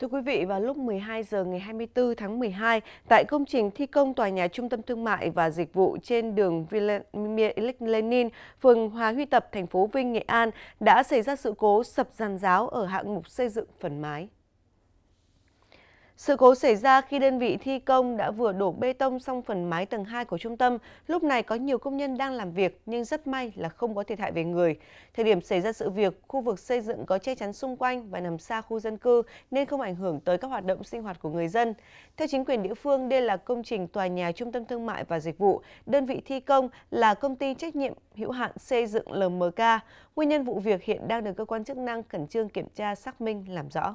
Thưa quý vị, vào lúc 12 giờ ngày 24 tháng 12, tại công trình thi công tòa nhà Trung tâm Thương mại và Dịch vụ trên đường Vladimir Lenin, phường Hòa Huy Tập, thành phố Vinh, Nghệ An đã xảy ra sự cố sập giàn giáo ở hạng mục xây dựng phần mái. Sự cố xảy ra khi đơn vị thi công đã vừa đổ bê tông xong phần mái tầng 2 của trung tâm. Lúc này có nhiều công nhân đang làm việc nhưng rất may là không có thiệt hại về người. Thời điểm xảy ra sự việc, khu vực xây dựng có che chắn xung quanh và nằm xa khu dân cư nên không ảnh hưởng tới các hoạt động sinh hoạt của người dân. Theo chính quyền địa phương, đây là công trình tòa nhà trung tâm thương mại và dịch vụ. Đơn vị thi công là công ty trách nhiệm hữu hạn xây dựng LMK. Nguyên nhân vụ việc hiện đang được cơ quan chức năng khẩn trương kiểm tra xác minh làm rõ.